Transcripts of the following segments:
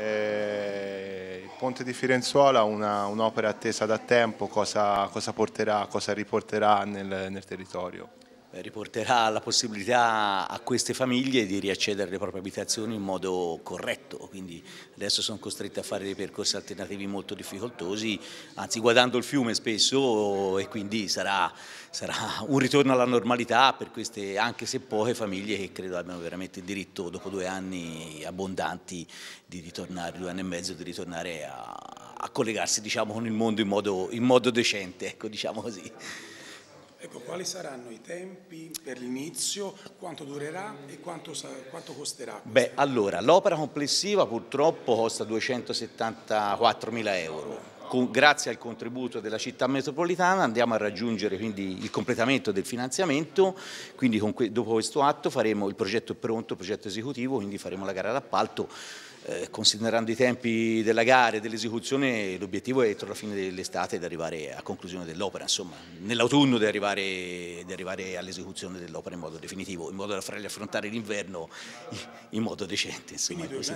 Eh, il ponte di Firenzuola, un'opera un attesa da tempo, cosa, cosa porterà, cosa riporterà nel, nel territorio? riporterà la possibilità a queste famiglie di riaccedere alle proprie abitazioni in modo corretto, quindi adesso sono costrette a fare dei percorsi alternativi molto difficoltosi, anzi guardando il fiume spesso e quindi sarà, sarà un ritorno alla normalità per queste anche se poche famiglie che credo abbiano veramente il diritto dopo due anni abbondanti di ritornare, due anni e mezzo, di ritornare a, a collegarsi diciamo, con il mondo in modo, in modo decente, ecco, diciamo così. Ecco, quali saranno i tempi per l'inizio, quanto durerà e quanto, quanto costerà? Beh, allora, l'opera complessiva purtroppo costa 274 mila euro. Con, grazie al contributo della città metropolitana andiamo a raggiungere quindi il completamento del finanziamento, quindi que dopo questo atto faremo il progetto pronto, il progetto esecutivo, quindi faremo la gara d'appalto eh, considerando i tempi della gara e dell'esecuzione, l'obiettivo è entro la fine dell'estate di arrivare a conclusione dell'opera, insomma, nell'autunno di arrivare, arrivare all'esecuzione dell'opera in modo definitivo, in modo da fargli affrontare l'inverno in modo decente. Insomma, Quindi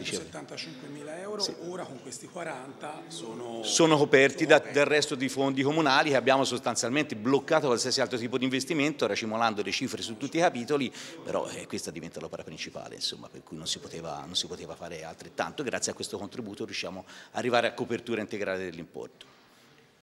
mila euro, sì. ora con questi 40 sono... Sono coperti da, dal resto di fondi comunali che abbiamo sostanzialmente bloccato qualsiasi altro tipo di investimento, racimolando le cifre su tutti i capitoli, però eh, questa diventa l'opera principale, insomma, per cui non si poteva, non si poteva fare altri Soltanto grazie a questo contributo riusciamo ad arrivare a copertura integrale dell'importo.